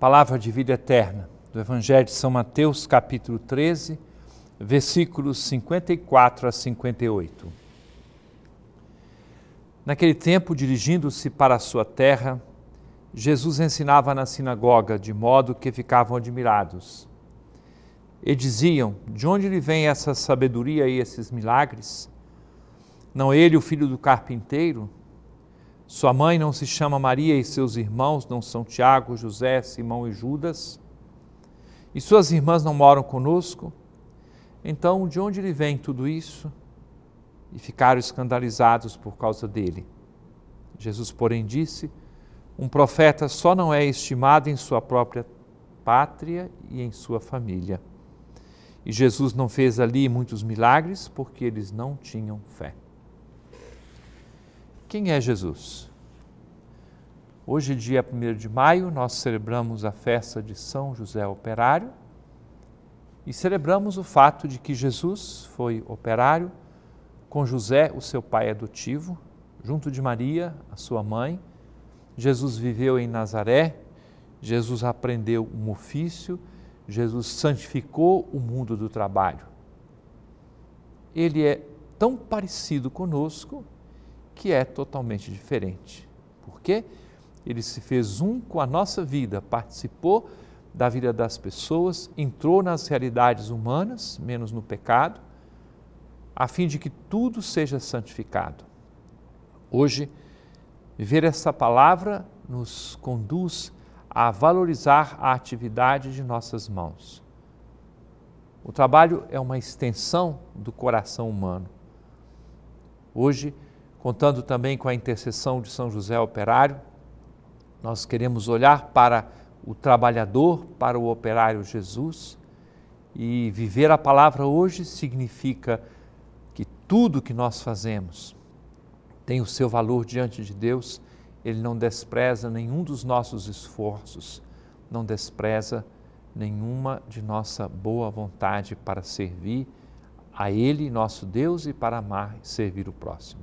Palavra de vida eterna, do Evangelho de São Mateus, capítulo 13, versículos 54 a 58. Naquele tempo, dirigindo-se para a sua terra, Jesus ensinava na sinagoga, de modo que ficavam admirados. E diziam: De onde lhe vem essa sabedoria e esses milagres? Não ele, o filho do carpinteiro? Sua mãe não se chama Maria e seus irmãos não são Tiago, José, Simão e Judas? E suas irmãs não moram conosco? Então, de onde lhe vem tudo isso? E ficaram escandalizados por causa dele. Jesus, porém, disse: Um profeta só não é estimado em sua própria pátria e em sua família. E Jesus não fez ali muitos milagres porque eles não tinham fé. Quem é Jesus? Hoje, dia 1 de maio, nós celebramos a festa de São José Operário e celebramos o fato de que Jesus foi operário com José, o seu pai adotivo, junto de Maria, a sua mãe. Jesus viveu em Nazaré, Jesus aprendeu um ofício, Jesus santificou o mundo do trabalho. Ele é tão parecido conosco que é totalmente diferente. Porque ele se fez um com a nossa vida, participou da vida das pessoas, entrou nas realidades humanas, menos no pecado, a fim de que tudo seja santificado. Hoje, viver essa palavra nos conduz a valorizar a atividade de nossas mãos. O trabalho é uma extensão do coração humano. Hoje, contando também com a intercessão de São José Operário. Nós queremos olhar para o trabalhador, para o operário Jesus, e viver a palavra hoje significa que tudo que nós fazemos tem o seu valor diante de Deus, Ele não despreza nenhum dos nossos esforços, não despreza nenhuma de nossa boa vontade para servir a Ele, nosso Deus, e para amar e servir o próximo